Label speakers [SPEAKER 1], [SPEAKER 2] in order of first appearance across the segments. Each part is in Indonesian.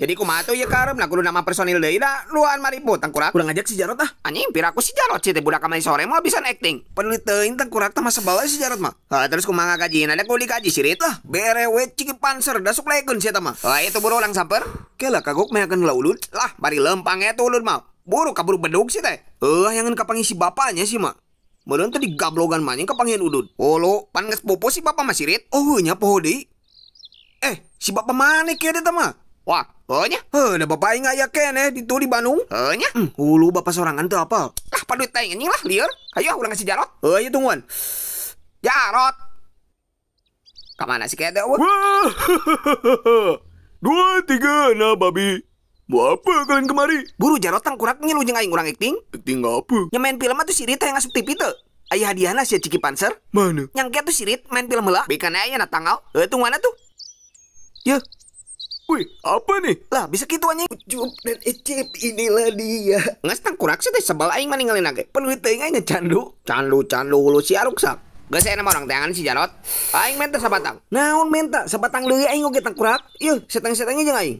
[SPEAKER 1] Jadi kumaha matu ya karep nah kudu nama personil deh, da luan mariput tangkurak. Kurang aja si Jarot ah. Anjing pira aku si Jarot sih teh budak kamari sore mau bisa acting. Peneliteun tangkurak teh masa bawa si Jarot mah. Heuh terus kumaha gaji ada kudu dikaji sirit lah. Bere we ciki panser da suklekeun sia teh mah. Lah itu buru orang samper. Kela kagok meakeun ulah Lah bari lempangnya tuh ulun mah. Buru kabur beduk sih teh. Heuh yang kapangi si bapaknya sih mah. Meureun tadi gablogan mah kepangin udud. Olo oh, pan geus popo si bapak mah sirit. Oh nyapa poho deui. Eh, si bapak mana kaya teh mah? Wah, hanya? Heh, ada bapak ingat ya Ken eh, itu di Bandung. Hanya? Hmm, ulu bapak sorangan tuh apa? Ah, lah, padu tanya lah, liar. Ayo, ulang ngasih jarot. Eh, ayo iya, tungguan. Jarot. Kemana sih kayak wah? Dua, tiga, nah babi. Bu apa kalian kemari? Buru jarot tang kurang ngilu jeung kurang urang acting. Acting apa? main film atuh si Rita yang ngasuk TV tuh. Ayah hadiah nah si Ciki Panser. Mana? Yang kaya tuh si main film lah. Bikin ayah natangau. tanggal. Eh, tungguan tuh. Yuh, ya. Wih, apa nih? Lah, bisa gitu anjing. Ucup dan Ecep, inilah dia. Ngestang kurak sih, sebel aing maninggalin lagi. Perlu tengah candu. Candu, candu, lu si aruksak. Gak saya orang tangan si Jarot. Aing menta sebatang. Naon sebatang sabatang ya aing oge tangkurak. Ieu, seteng-setengnya jeung aing.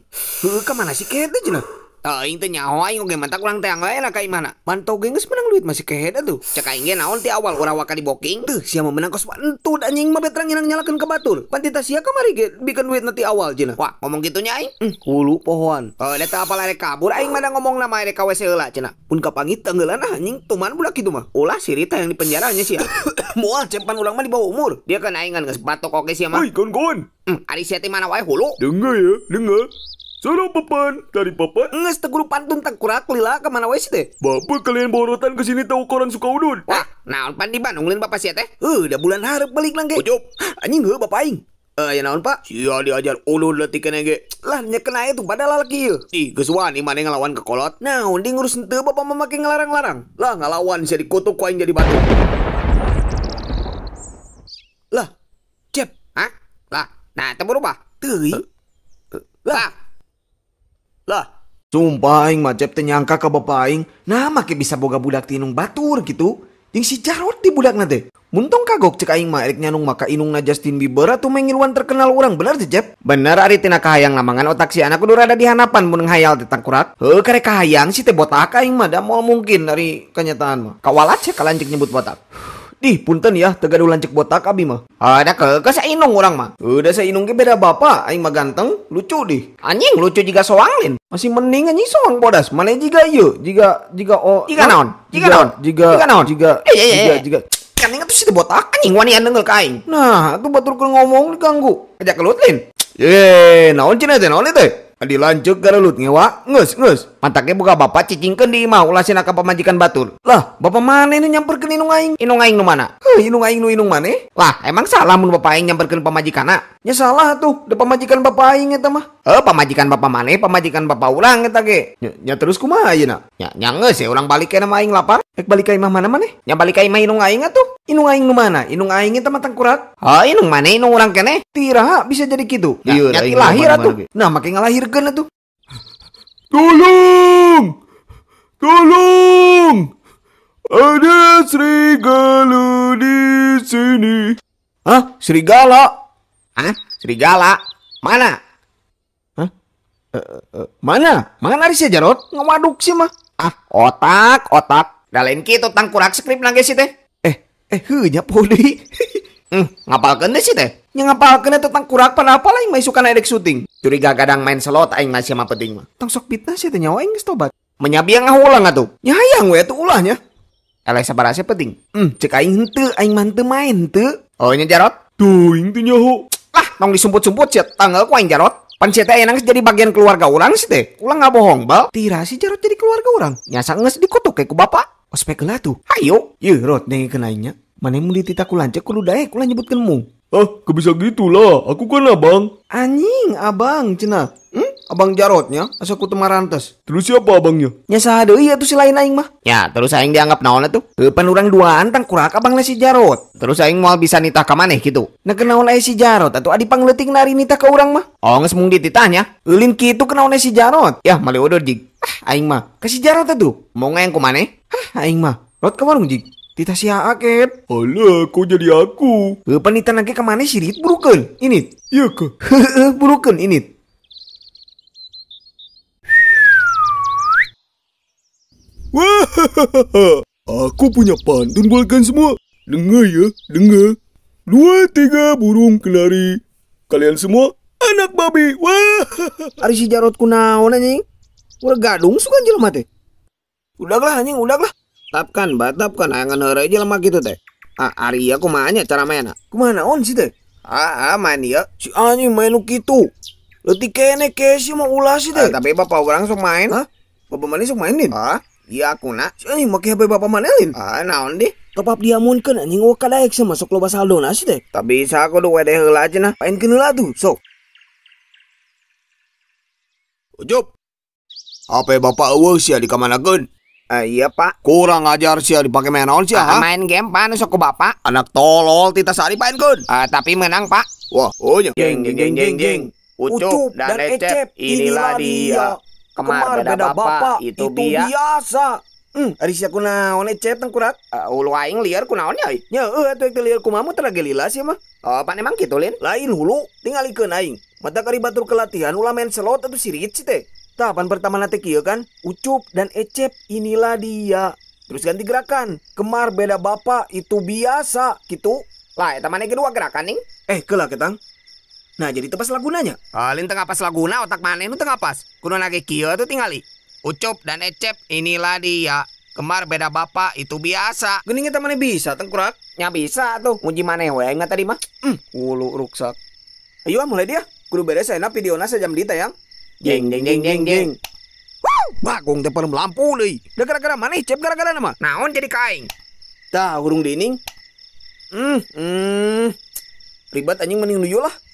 [SPEAKER 1] Heuh, ka mana sih kete cenah? Aing teh nyaho aing oge mata kurang teh lain ka imana. Mantau ge geus menang duit masih keheda tuh. Cek aing ge naon ti awal urang waka di booking. Teuh sia menang kos entut anjing mah betrang nyerang nyalakeun ke batur. Pantita sia kamari ge bikin duit nanti awal cina. Wah, ngomong gitunya aing. Hmm, hulu pohon. Oh, lihat teh apal arek kabur aing mah ngomong nama arek ka WC heula cina. Pun kapangit tenggelan ah, anjing tuman budak kitu mah. Ulah sirita yang di penjara nya sia. Moal cempan urang mah di bawah umur. Dia kan aingan geus batok oke sia mah. Oi, gon gon. Hmm, ari sia teh mana wae hulu. Dengar ya, dengar. Suruh papan, dari papan. Nges teguru pantun tak kurak lila kemana wes teh? Bapak kalian borotan ke sini tahu koran suka udun. Wah, naon pan di Bandung lain bapak siat teh? Eh, udah bulan harap balik langge. Ucup, oh, anjing gue bapak aing. Eh, ya naon pak? Sia diajar ulun letik kena Lah nya kena itu pada lalaki ya. Ih, kesuan wani mana ngelawan ke kolot. Naon di ngurus henteu bapak memakai ngelarang-larang. Lah ngelawan jadi dikutuk koin jadi batu. Lah, cep. ah, Lah, nah teu berubah. Teuing. Eh, Sumpah aing mah jep nyangka ka bapa aing, nama ke bisa boga budak tinung batur gitu. Yang si Jarot di budak nate. Muntung kagok cek aing mah erek nung maka inung na Justin Bieber atuh mengiluan terkenal orang benar teh Jep. Bener ari tina kahayang lamangan otak si anak udah rada di hanapan mun hayal teh tangkurak. Heuh karek kahayang si teh botak aing mah da mungkin dari kenyataan mah. Kawalat sih kalancik nyebut botak. Dih, punten ya, tegadu lancek botak abi mah. Ada ah, ke, saya inung orang mah. Udah eh, saya inung ke beda bapak, aing mah ganteng, lucu dih. Anjing lucu jika lin. Masih mending anjing soang bodas. Mana jika yuk, jika jika oh. Jika naon? Jika naon? Jika jika naon? Jika eh, eh, jika jika. Kan ingat tuh situ botak anjing wani denger kain. Nah, tuh batur ngomong diganggu. Ajak kelutlin. Ye, naon cina teh naon itu dilanjut ke lulut ngewa ngus ngus, mantaknya buka bapak cicingkan di imah ulasin akan pemajikan batur lah bapak mana ini nyamper ke inung aing inung aing mana hinung aing ah, nu hinung maneh. Lah, emang salah mun bapak aing nyamperkeun pamajikanna? Ah? Nya salah tuh, da pamajikan bapak aing eta mah. Eh, pamajikan bapak maneh, pamajikan bapak urang eta ge. Nya, nya terus kumaha ayeuna? Nya nya geus ya urang balik kana aing lapar. Ek balik ka imah mana maneh? Nya balik ka imah hinung aing atuh. Ah, inung aing nu mana? Inung aing eta mah tangkurak. Ha, inung maneh inung urang kene? Tiraha bisa jadi kitu. Nya, nya lahir atuh. Nah, make ngalahirkeun atuh. Tolong! Tolong! Ada serigala di sini. Hah? Serigala? Hah? Serigala? Mana? Hah? Uh, uh, mana? Mana sih Jarot? Ngewaduk sih mah. Ah, otak, otak. Dalain kita tangkurak skrip nangge sih teh. Eh, eh hanya poli. Hmm, ngapalkan deh sih teh. Yang ngapalkan tentang kurak apa apa lah yang suka naik syuting. Curiga kadang main selot aing masih sama penting mah. Tong sok fitnah sih teh nyawa aing tobat. Menyabi yang ngahulang atuh. Nyayang we tuh ulahnya. Alexa separasi penting. Hmm, cek aing hente, aing mante main hente. Oh nya jarot. Tuh, itu nyaho. Lah, tong disumput-sumput sih tanggal ku aing jarot. Pan sih teh jadi bagian keluarga orang sih teh. Ulang nggak bohong bal. Tira si jarot jadi keluarga orang. Nyasa nges dikutuk kayak ku bapak. Ospek oh, tuh. Hayo, yeuh rot nih kenainya. Mana mudi mulai ku lancek ku ludae eh, ku nyebutkan mu. Ah, kebisa gitu lah. Aku kan abang. Anjing, abang, cina. Hmm? abang jarotnya asa ku temarantes terus siapa abangnya Ya sadu iya tuh si lain aing mah ya terus aing dianggap naon tuh heupan orang dua antang kurak abang si jarot terus aing moal bisa nitah ka maneh kitu nah kenaon si jarot atuh adi pangleutik nari nitah ka orang mah oh geus mung dititahnya eulin kitu kenaon si jarot yah mali odor jig ah aing mah ka si jarot atuh mau ngaeng ku maneh ah aing mah rot ka warung jig Tita si Aket. Alah, kau jadi aku. Penita nake kemana sih, Rit? Burukan, ini. Iya, kak. Burukan, ini. Aku punya pantun buat semua. Dengar ya, dengar. Dua, tiga burung kelari. Kalian semua anak babi. Wah. Hari si Jarot kunaon anjing. Udah gadung suka jelema teh. Udahlah anjing, udahlah. Tapkan, batapkan angan ah, aja jelema gitu teh. Ah, hari aku ya, mahanya cara mainna. Kumana on sih teh? Ah, ah main ya. Si anjing main lu gitu. Leutik kene kesi mau ulas sih teh. Ah, tapi bapak orang sok main. Hah? Bapak mana sok mainin? nih? Ah? Ya aku nak. Sini make HP bapak manelin. Ah naon deh. Tapap dia munkan anjing oka daek sama sok loba saldo nasi deh. Tapi bisa aku udah wede heula aja nah. Pain kena lah tuh sok. Ujup. Oh, HP bapak sih sia di kamanakeun? Uh, ah, iya pak Kurang ajar sih dipakai main naon sih ah, ha? Main game pak aku ke bapak Anak tolol tita sari pain uh, ah, Tapi menang pak Wah oh jeng jeng jeng jeng jeng Ucup dan, dan Ecep inilah dia Kemar, beda, beda bapak, bapak itu, itu biasa. biasa. Hmm, ari sia kunaon etang tengkurat? Uh, eh, ulu aing liar kunaon ya? Ya, eh atuh liar kumamu terlalu gelila sih ya, mah. Oh, pan emang kitu, Lin. Lain hulu, tinggalikeun aing. Mata kari batur kelatihan ulah main selot atau sirit sih teh. Tahapan pertama nanti kieu kan, ucup dan ecep inilah dia. Terus ganti gerakan. Kemar beda bapak itu biasa, gitu. Lah, eta mana kedua gerakan nih. Eh, kelah ketang. Nah, jadi tepas lagunanya. Alin ah, tengah pas laguna, otak mana itu tengah pas. Kuno nage kio itu tingali. Ucup dan Ecep, inilah dia. Kemar beda bapak itu biasa. Gening kita mana bisa tengkurak? Ya bisa tuh. Muji mana we ingat tadi mah. Hmm, ulu ruksak. Ayo ah, mulai dia. Kudu beres enak video nasa jam dita ya? Jeng jeng jeng jeng jeng. Wow, bagong teh pelem lampu gara-gara mana ecep gara-gara nama. Naon jadi kain. Tah urung dining. Hmm, hmm. Ribet anjing mending nuyu lah.